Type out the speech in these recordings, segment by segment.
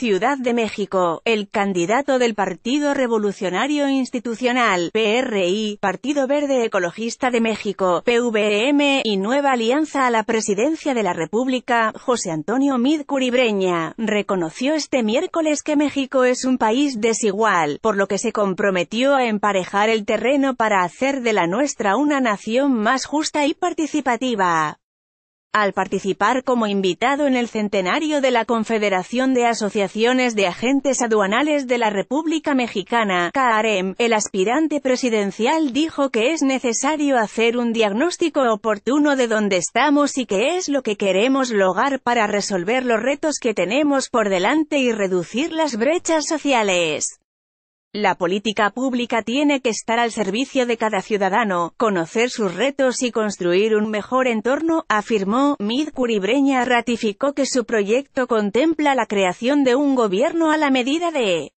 Ciudad de México, el candidato del Partido Revolucionario Institucional, PRI, Partido Verde Ecologista de México, PVM, e y Nueva Alianza a la Presidencia de la República, José Antonio Mid Curibreña, reconoció este miércoles que México es un país desigual, por lo que se comprometió a emparejar el terreno para hacer de la nuestra una nación más justa y participativa al participar como invitado en el centenario de la Confederación de Asociaciones de Agentes Aduanales de la República Mexicana, CAREM, el aspirante presidencial dijo que es necesario hacer un diagnóstico oportuno de dónde estamos y qué es lo que queremos lograr para resolver los retos que tenemos por delante y reducir las brechas sociales. La política pública tiene que estar al servicio de cada ciudadano, conocer sus retos y construir un mejor entorno, afirmó. Mid Curibreña ratificó que su proyecto contempla la creación de un gobierno a la medida de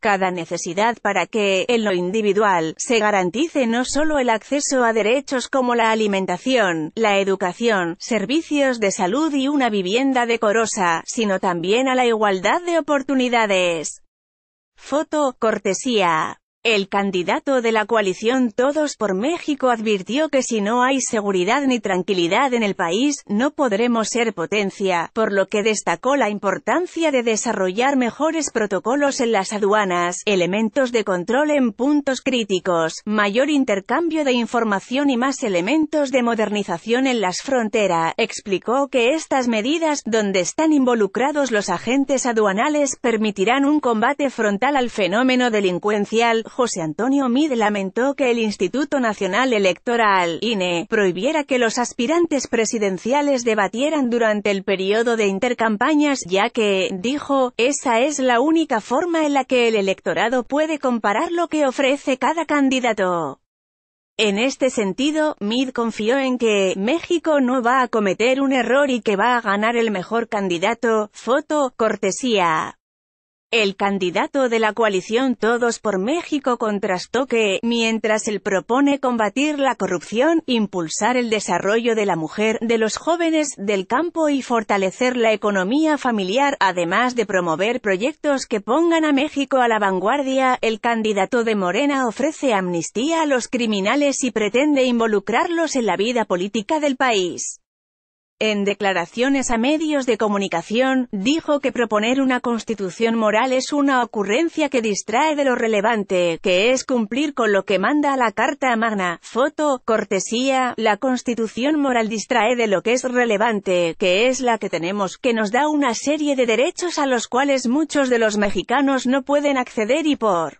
cada necesidad para que, en lo individual, se garantice no solo el acceso a derechos como la alimentación, la educación, servicios de salud y una vivienda decorosa, sino también a la igualdad de oportunidades. Foto, cortesía. El candidato de la coalición Todos por México advirtió que si no hay seguridad ni tranquilidad en el país, no podremos ser potencia, por lo que destacó la importancia de desarrollar mejores protocolos en las aduanas, elementos de control en puntos críticos, mayor intercambio de información y más elementos de modernización en las fronteras. Explicó que estas medidas, donde están involucrados los agentes aduanales, permitirán un combate frontal al fenómeno delincuencial, José Antonio Mid lamentó que el Instituto Nacional Electoral, INE, prohibiera que los aspirantes presidenciales debatieran durante el periodo de intercampañas, ya que, dijo, esa es la única forma en la que el electorado puede comparar lo que ofrece cada candidato. En este sentido, Mid confió en que México no va a cometer un error y que va a ganar el mejor candidato, foto, cortesía. El candidato de la coalición Todos por México contrastó que, mientras él propone combatir la corrupción, impulsar el desarrollo de la mujer, de los jóvenes, del campo y fortalecer la economía familiar, además de promover proyectos que pongan a México a la vanguardia, el candidato de Morena ofrece amnistía a los criminales y pretende involucrarlos en la vida política del país. En declaraciones a medios de comunicación, dijo que proponer una constitución moral es una ocurrencia que distrae de lo relevante, que es cumplir con lo que manda la Carta Magna, foto, cortesía, la constitución moral distrae de lo que es relevante, que es la que tenemos, que nos da una serie de derechos a los cuales muchos de los mexicanos no pueden acceder y por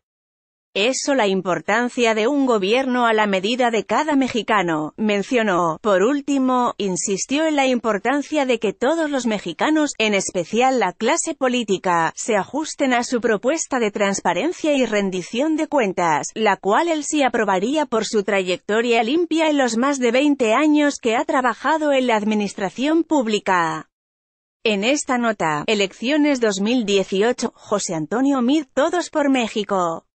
eso la importancia de un gobierno a la medida de cada mexicano, mencionó. Por último, insistió en la importancia de que todos los mexicanos, en especial la clase política, se ajusten a su propuesta de transparencia y rendición de cuentas, la cual él sí aprobaría por su trayectoria limpia en los más de 20 años que ha trabajado en la administración pública. En esta nota, Elecciones 2018, José Antonio Mid Todos por México.